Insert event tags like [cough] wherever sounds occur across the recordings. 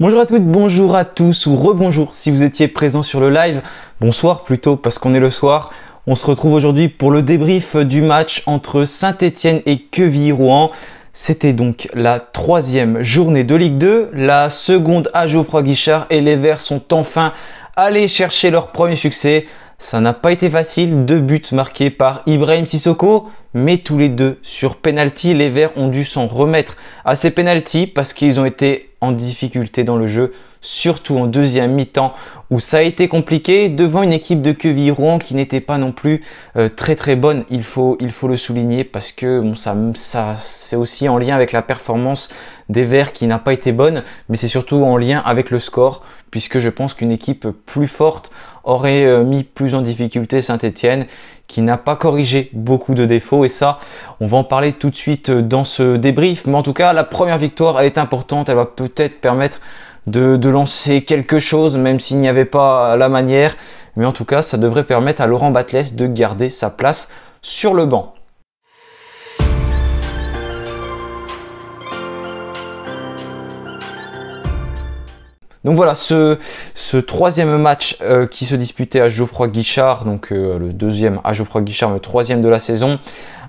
Bonjour à toutes, bonjour à tous ou rebonjour si vous étiez présent sur le live. Bonsoir plutôt parce qu'on est le soir. On se retrouve aujourd'hui pour le débrief du match entre Saint-Étienne et queville rouen C'était donc la troisième journée de Ligue 2, la seconde à Geoffroy Guichard et les Verts sont enfin allés chercher leur premier succès ça n'a pas été facile, deux buts marqués par Ibrahim Sissoko, mais tous les deux sur penalty, les Verts ont dû s'en remettre à ces penalties parce qu'ils ont été en difficulté dans le jeu, surtout en deuxième mi-temps où ça a été compliqué devant une équipe de Queville Rouen qui n'était pas non plus euh, très très bonne, il faut, il faut le souligner parce que bon, ça, ça c'est aussi en lien avec la performance des Verts qui n'a pas été bonne, mais c'est surtout en lien avec le score puisque je pense qu'une équipe plus forte aurait euh, mis plus en difficulté Saint-Etienne qui n'a pas corrigé beaucoup de défauts et ça on va en parler tout de suite euh, dans ce débrief mais en tout cas la première victoire elle est importante elle va peut-être permettre de, de, lancer quelque chose même s'il n'y avait pas la manière mais en tout cas ça devrait permettre à Laurent Batles de garder sa place sur le banc. Donc voilà, ce, ce troisième match euh, qui se disputait à Geoffroy Guichard, donc euh, le deuxième à Geoffroy Guichard, le troisième de la saison,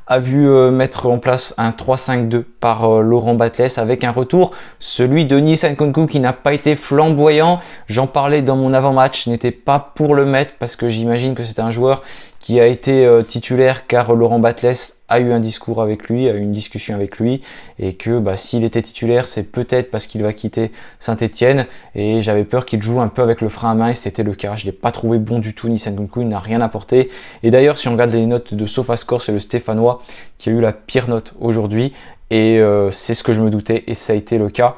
a vu euh, mettre en place un 3-5-2 par Laurent Batles avec un retour, celui de Nissan qui n'a pas été flamboyant. J'en parlais dans mon avant-match, n'était pas pour le mettre parce que j'imagine que c'est un joueur qui a été euh, titulaire car Laurent Batles a eu un discours avec lui, a eu une discussion avec lui, et que bah, s'il était titulaire, c'est peut-être parce qu'il va quitter Saint-Etienne, et j'avais peur qu'il joue un peu avec le frein à main, et c'était le cas. Je ne l'ai pas trouvé bon du tout, Nissan il n'a rien apporté. Et d'ailleurs, si on regarde les notes de SofaScore, c'est le Stéphanois qui a eu la pire note aujourd'hui, et euh, c'est ce que je me doutais, et ça a été le cas.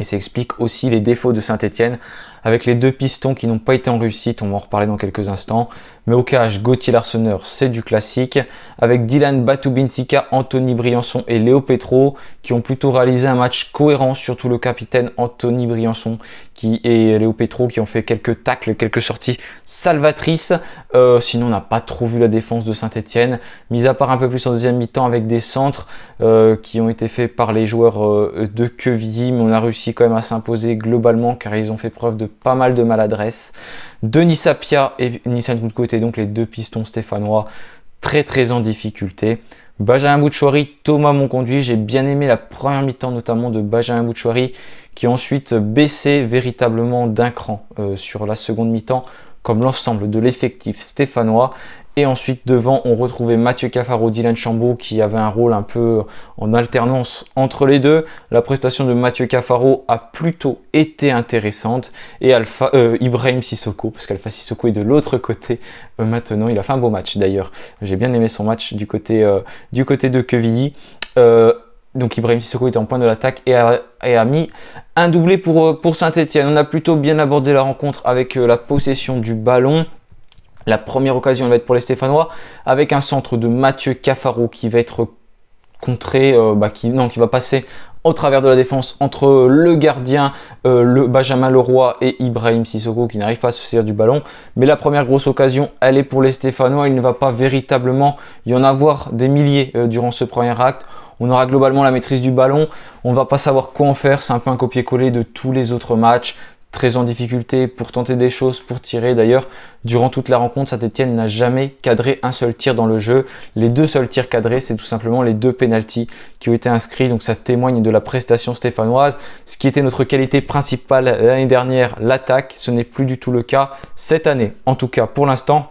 Et ça explique aussi les défauts de Saint-Etienne avec les deux pistons qui n'ont pas été en réussite, on va en reparler dans quelques instants. Mais au cage, Gauthier Larsonneur, c'est du classique, avec Dylan Batubinsika, Anthony Briançon et Léo Petro, qui ont plutôt réalisé un match cohérent, surtout le capitaine Anthony Briançon qui, et Léo Petro qui ont fait quelques tacles, quelques sorties salvatrices. Euh, sinon, on n'a pas trop vu la défense de Saint-Etienne, mis à part un peu plus en deuxième mi-temps avec des centres euh, qui ont été faits par les joueurs euh, de Quevilly, mais on a réussi quand même à s'imposer globalement car ils ont fait preuve de pas mal de maladresse. Denis Sapia et Nissan Kutko étaient donc les deux pistons stéphanois très très en difficulté. Benjamin Bouchouari, Thomas conduit. j'ai bien aimé la première mi-temps notamment de Benjamin Bouchouari qui ensuite baissé véritablement d'un cran euh, sur la seconde mi-temps comme l'ensemble de l'effectif stéphanois et ensuite, devant, on retrouvait Mathieu Cafaro, Dylan Chambaud, qui avait un rôle un peu en alternance entre les deux. La prestation de Mathieu Cafaro a plutôt été intéressante. Et Alpha, euh, Ibrahim Sissoko, parce qu'Alpha Sissoko est de l'autre côté euh, maintenant. Il a fait un beau match d'ailleurs. J'ai bien aimé son match du côté, euh, du côté de Quevilly. donc Ibrahim Sissoko était en point de l'attaque et, a, mis un doublé pour, pour Saint-Etienne. On a plutôt bien abordé la rencontre avec la possession du ballon. La première occasion va être pour les Stéphanois avec un centre de Mathieu Cafaro qui va être contré, euh, bah, qui, qui va passer au travers de la défense entre le gardien, euh, le Benjamin Leroy et Ibrahim Sissoko qui n'arrive pas à se saisir du ballon. Mais la première grosse occasion, elle est pour les Stéphanois. Il ne va pas véritablement y en avoir des milliers euh, durant ce premier acte. On aura globalement la maîtrise du ballon. On ne va pas savoir quoi en faire. C'est un peu un copier-coller de tous les autres matchs très en difficulté pour tenter des choses, pour tirer. D'ailleurs, durant toute la rencontre, Saint-Etienne n'a jamais cadré un seul tir dans le jeu. Les deux seuls tirs cadrés, c'est tout simplement les deux pénaltys qui ont été inscrits. Donc ça témoigne de la prestation stéphanoise. Ce qui était notre qualité principale l'année dernière, l'attaque, ce n'est plus du tout le cas cette année. En tout cas, pour l'instant,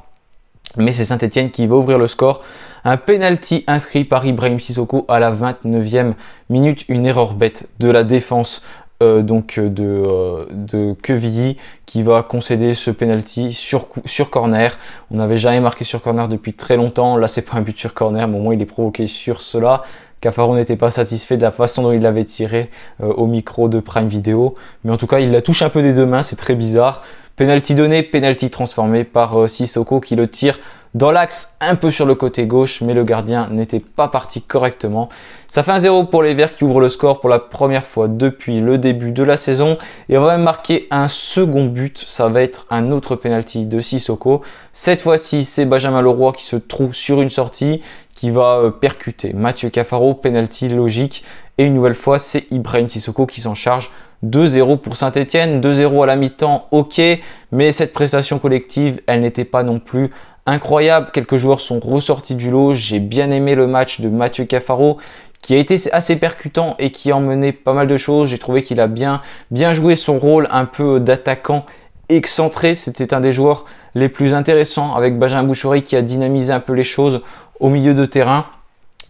mais c'est Saint-Etienne qui va ouvrir le score. Un penalty inscrit par Ibrahim Sissoko à la 29e minute, une erreur bête de la défense euh, donc euh, de, Kevilly euh, qui va concéder ce penalty sur, corner. On n'avait jamais marqué sur corner depuis très longtemps. Là, c'est pas un but sur corner, mais au moins il est provoqué sur cela. Cafaro n'était pas satisfait de la façon dont il l'avait tiré au micro de Prime Video. Mais en tout cas, il la touche un peu des deux mains, c'est très bizarre. Penalty donné, penalty transformé par Sissoko qui le tire dans l'axe, un peu sur le côté gauche, mais le gardien n'était pas parti correctement. Ça fait un 0 pour les Verts qui ouvrent le score pour la première fois depuis le début de la saison. Et on va même marquer un second but, ça va être un autre penalty de Sissoko. Cette fois-ci, c'est Benjamin Leroy qui se trouve sur une sortie qui va euh, percuter Mathieu Cafaro, penalty logique. Et une nouvelle fois, c'est Ibrahim Sissoko qui s'en charge. 2-0 pour Saint-Etienne, 2-0 à la mi-temps, ok, mais cette prestation collective, elle n'était pas non plus incroyable. Quelques joueurs sont ressortis du lot. J'ai bien aimé le match de Mathieu Cafaro qui a été assez percutant et qui a emmené pas mal de choses. J'ai trouvé qu'il a bien, bien joué son rôle un peu d'attaquant excentré. C'était un des joueurs les plus intéressants avec Benjamin Bouchoury qui a dynamisé un peu les choses au milieu de terrain.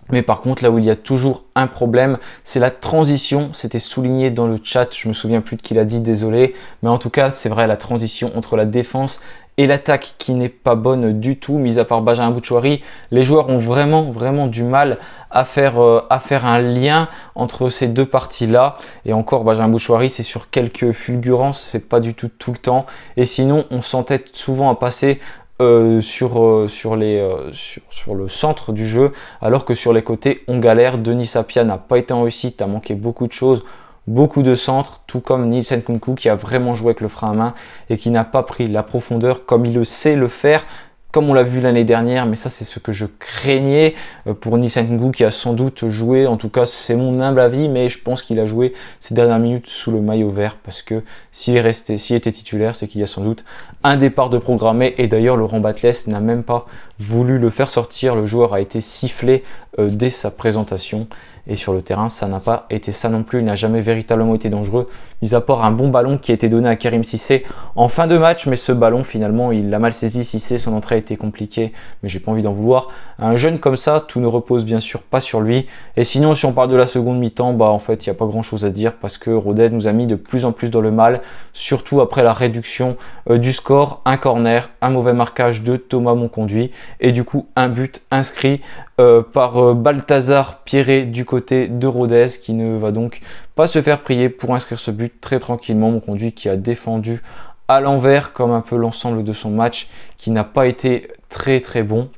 Mais par contre, là où il y a toujours un problème, c'est la transition. C'était souligné dans le chat, je me souviens plus de qui l'a dit, désolé. Mais en tout cas, c'est vrai, la transition entre la défense et l'attaque qui n'est pas bonne du tout, mis à part Bajan Bouchouari, les joueurs ont vraiment vraiment du mal à faire, euh, à faire un lien entre ces deux parties-là. Et encore, Bajan Bouchouari, c'est sur quelques fulgurances, c'est pas du tout tout le temps. Et sinon, on s'entête souvent à passer euh, sur, euh, sur, les, sur, sur, le centre du jeu, alors que sur les côtés, on galère. Denis Sapia n'a pas été en réussite, a manqué beaucoup de choses beaucoup de centres, tout comme Nielsen Kunku qui a vraiment joué avec le frein à main et qui n'a pas pris la profondeur comme il le sait le faire comme on l'a vu l'année dernière, mais ça c'est ce que je craignais euh, pour Nissan Ngu qui a sans doute joué, en tout cas c'est mon humble avis, mais je pense qu'il a joué ces dernières minutes sous le maillot vert parce que s'il est resté, s'il était titulaire, c'est qu'il y a sans doute un départ de programmé et d'ailleurs Laurent Batles n'a même pas voulu le faire sortir, le joueur a été sifflé euh, dès sa présentation. Et sur le terrain, ça n'a pas été ça non plus. Il n'a jamais véritablement été dangereux, mis à un bon ballon qui a été donné à Karim Sissé en fin de match. Mais ce ballon, finalement, il l'a mal saisi. Sissé, son entrée a été compliquée, mais j'ai pas envie d'en vouloir. Un jeune comme ça, tout ne repose bien sûr pas sur lui. Et sinon, si on parle de la seconde mi-temps, bah en fait, il n'y a pas grand chose à dire parce que Rodez nous a mis de plus en plus dans le mal, surtout après la réduction euh, du score. Un corner, un mauvais marquage de Thomas Monconduit et du coup, un but inscrit euh, par euh, Balthazar Pierret du côté de Rodez qui ne va donc pas se faire prier pour inscrire ce but très tranquillement. Mon conduit qui a défendu à l'envers comme un peu l'ensemble de son match qui n'a pas été très très bon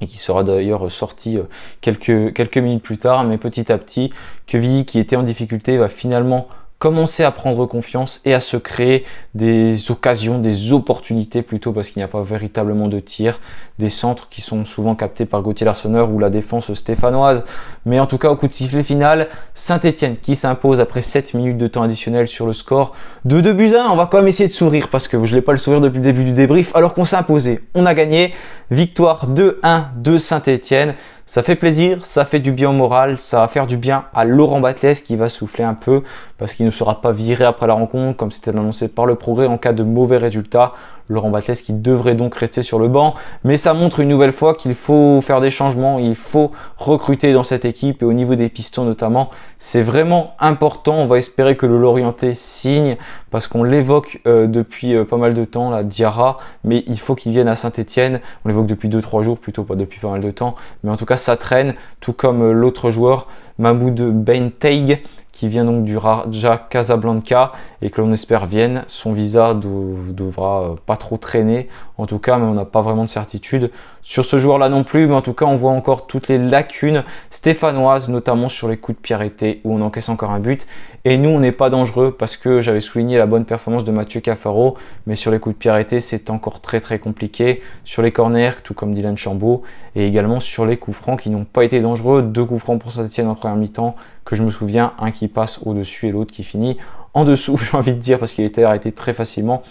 et qui sera d'ailleurs sorti euh, quelques, quelques minutes plus tard. Mais petit à petit, Quevilly qui était en difficulté va finalement commencer à prendre confiance et à se créer des occasions, des opportunités plutôt parce qu'il n'y a pas véritablement de tir, des centres qui sont souvent captés par Gauthier Larsonneur ou la défense stéphanoise. Mais en tout cas, au coup de sifflet final, Saint-Etienne qui s'impose après 7 minutes de temps additionnel sur le score de 2 buts 1. On va quand même essayer de sourire parce que je n'ai pas le sourire depuis le début du débrief alors qu'on s'est imposé. On a gagné. Victoire 2-1 de Saint-Etienne. Ça fait plaisir, ça fait du bien au moral, ça va faire du bien à Laurent Batles qui va souffler un peu parce qu'il ne sera pas viré après la rencontre comme c'était annoncé par le progrès en cas de mauvais résultat. Laurent Batles qui devrait donc rester sur le banc. Mais ça montre une nouvelle fois qu'il faut faire des changements, il faut recruter dans cette équipe et au niveau des pistons notamment. C'est vraiment important. On va espérer que le Lorienté signe parce qu'on l'évoque euh, depuis euh, pas mal de temps, la Diarra, mais il faut qu'il vienne à Saint-Etienne. On l'évoque depuis 2-3 jours plutôt, pas depuis pas mal de temps. Mais en tout cas, ça traîne, tout comme euh, l'autre joueur, Ben Teig qui vient donc du Raja Casablanca et que l'on espère vienne. Son visa devra euh, pas trop traîner en tout cas, mais on n'a pas vraiment de certitude sur ce joueur-là non plus. Mais en tout cas, on voit encore toutes les lacunes stéphanoises, notamment sur les coups de pierreté où on encaisse encore un but. Et nous, on n'est pas dangereux parce que j'avais souligné la bonne performance de Mathieu Cafaro, mais sur les coups de pierreté c'est encore très très compliqué. Sur les corners, tout comme Dylan Chambaud, et également sur les coups francs qui n'ont pas été dangereux. Deux coups francs pour Saint-Etienne en première mi-temps, que je me souviens, un qui passe au-dessus et l'autre qui finit en dessous, [laughs] j'ai envie de dire, parce qu'il était arrêté très facilement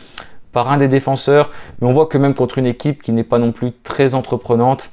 par un des défenseurs. Mais on voit que même contre une équipe qui n'est pas non plus très entreprenante,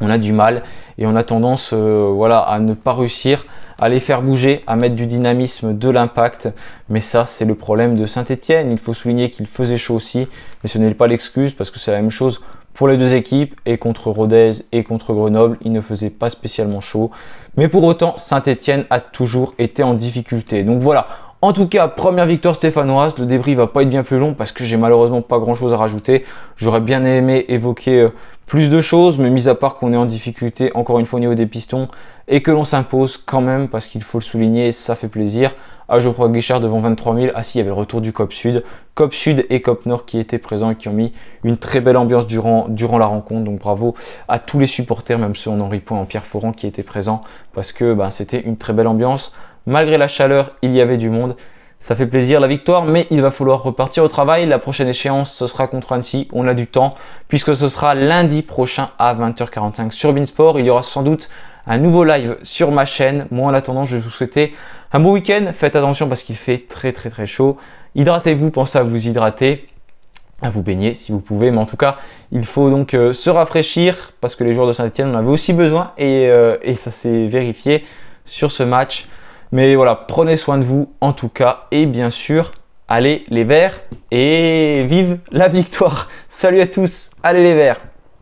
on a du mal et on a tendance euh, voilà, à ne pas réussir à les faire bouger, à mettre du dynamisme, de l'impact. Mais ça, c'est le problème de saint étienne Il faut souligner qu'il faisait chaud aussi, mais ce n'est pas l'excuse parce que c'est la même chose pour les deux équipes et contre Rodez et contre Grenoble, il ne faisait pas spécialement chaud. Mais pour autant, Saint-Etienne a toujours été en difficulté. Donc voilà, en tout cas, première victoire stéphanoise. Le débris va pas être bien plus long parce que j'ai malheureusement pas grand chose à rajouter. J'aurais bien aimé évoquer euh, plus de choses, mais mis à part qu'on est en difficulté encore une fois au niveau des pistons et que l'on s'impose quand même parce qu'il faut le souligner, ça fait plaisir. À Geoffroy Guichard devant 23 000. Ah si, il y avait le retour du COP Sud. COP Sud et COP Nord qui étaient présents et qui ont mis une très belle ambiance durant, durant la rencontre. Donc bravo à tous les supporters, même ceux en Henri Point, en Pierre Foran qui étaient présents parce que ben, c'était une très belle ambiance. Malgré la chaleur, il y avait du monde. Ça fait plaisir la victoire, mais il va falloir repartir au travail. La prochaine échéance, ce sera contre Annecy. On a du temps, puisque ce sera lundi prochain à 20h45 sur Beansport. Il y aura sans doute un nouveau live sur ma chaîne. Moi, en attendant, je vais vous souhaiter un bon week-end. Faites attention parce qu'il fait très très très chaud. Hydratez-vous, pensez à vous hydrater, à vous baigner si vous pouvez. Mais en tout cas, il faut donc euh, se rafraîchir parce que les joueurs de Saint-Etienne en avaient aussi besoin euh, et ça s'est vérifié sur ce match. Mais voilà, prenez soin de vous en tout cas. Et bien sûr, allez les verts et vive la victoire. [laughs] Salut à tous, allez les verts.